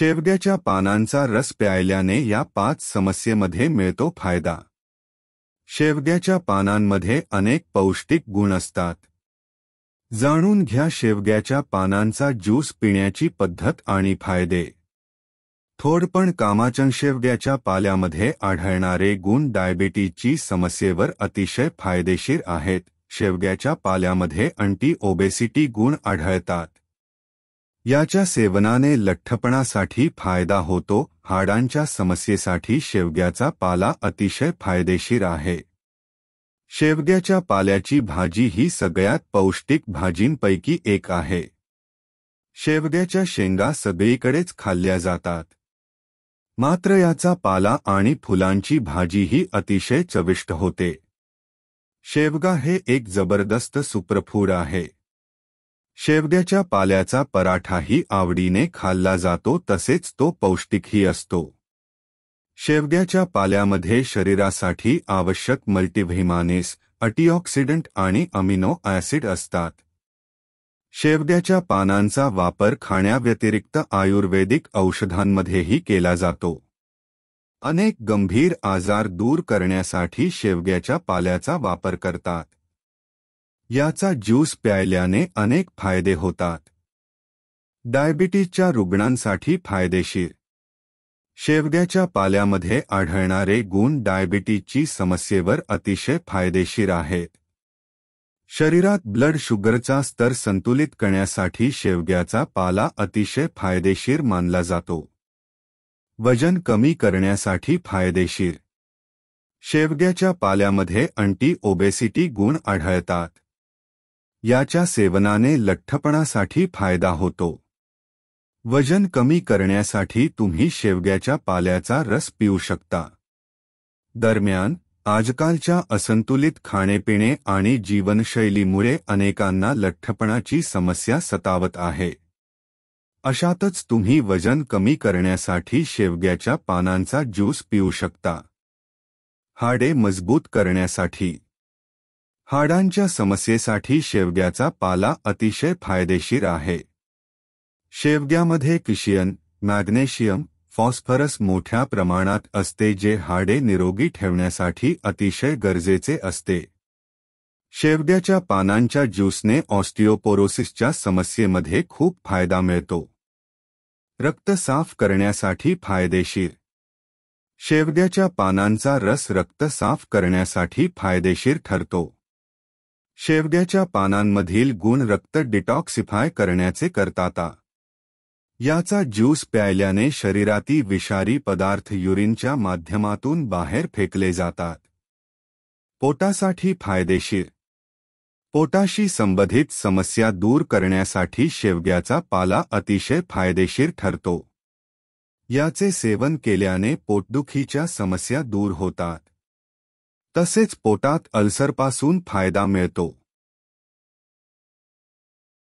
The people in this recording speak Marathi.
शेवग्याच्या पानांचा रस प्यायल्याने या पाच समस्येमध्ये मिळतो फायदा शेवग्याच्या पानांमध्ये अनेक पौष्टिक गुण असतात जाणून घ्या शेवग्याच्या पानांचा ज्यूस पिण्याची पद्धत आणि फायदे थोडपण कामाचन शेवग्याच्या पाल्यामध्ये आढळणारे गुण डायबेटीजची समस्येवर अतिशय फायदेशीर आहेत शेवग्याच्या पाल्यामध्ये अँटी ओबेसिटी गुण आढळतात याच्या सेवनाने लठ्ठपणासाठी फायदा होतो हाडांच्या समस्येसाठी शेवग्याचा पाला अतिशय फायदेशीर आहे शेवग्याच्या पाल्याची भाजी ही सगळ्यात पौष्टिक भाजींपैकी एक आहे शेवग्याच्या शेंगा सगळीकडेच खाल्ल्या जातात मात्र याचा पाला आणि फुलांची भाजी ही अतिशय चविष्ट होते शेवगा हे एक जबरदस्त सुप्रफूड आहे शेवग्याच्या पाल्याचा पराठाही आवडीने खाल्ला जातो तसेच तो पौष्टिकही असतो शेवग्याच्या पाल्यामध्ये शरीरासाठी आवश्यक मल्टिव्हिमानेस अटीऑक्सिडंट आणि अमिनो ऍसिड असतात शेवग्याच्या पानांचा वापर खाण्याव्यतिरिक्त आयुर्वेदिक औषधांमध्येही केला जातो अनेक गंभीर आजार दूर करण्यासाठी शेवग्याच्या पाल्याचा वापर करतात याचा ज्यूस प्यायल्याने अनेक फायदे होतात डायबिटीजच्या रुग्णांसाठी फायदेशीर शेवग्याच्या पाल्यामध्ये आढळणारे गुण डायबिटीजची समस्येवर अतिशय फायदेशीर आहेत शरीरात ब्लड शुगरचा स्तर संतुलित करण्यासाठी शेवग्याचा पाला अतिशय फायदेशीर मानला जातो वजन कमी करण्यासाठी फायदेशीर शेवग्याच्या पाल्यामध्ये अँटी ओबेसिटी गुण आढळतात याच्या सेवनाने लठ्ठपणासाठी फायदा होतो वजन कमी करण्यासाठी तुम्ही शेवग्याच्या पाल्याचा रस पिऊ शकता दरम्यान आजकालच्या असंतुलित खाणेपिणे आणि जीवनशैलीमुळे अनेकांना लठ्ठपणाची समस्या सतावत आहे अशातच तुम्ही वजन कमी करण्यासाठी शेवग्याच्या पानांचा ज्यूस पिऊ शकता हाडे मजबूत करण्यासाठी हाडांच्या समस्येसाठी शेवग्याचा पाला अतिशय फायदेशीर आहे शेवग्यामध्ये किशियन मॅग्नेशियम फॉस्फरस मोठ्या प्रमाणात असते जे हाडे निरोगी ठेवण्यासाठी अतिशय गरजेचे असते शेवग्याच्या पानांच्या ज्यूसने ऑस्टिओपोरोसिसच्या समस्येमध्ये खूप फायदा मिळतो रक्त साफ करण्यासाठी फायदेशीर शेवग्याच्या पानांचा रस रक्त साफ करण्यासाठी फायदेशीर ठरतो शेवग्याच्या पानांमधील गुण रक्त डिटॉक्सिफाय करण्याचे करताता याचा ज्यूस प्यायल्याने शरीरातील विषारी पदार्थ युरिनच्या माध्यमातून बाहेर फेकले जातात पोटासाठी फायदेशीर पोटाशी संबंधित समस्या दूर करण्यासाठी शेवग्याचा पाला अतिशय फायदेशीर ठरतो याचे सेवन केल्याने पोटदुखीच्या समस्या दूर होतात तसेच पोटात अल्सरपासून फायदा मिळतो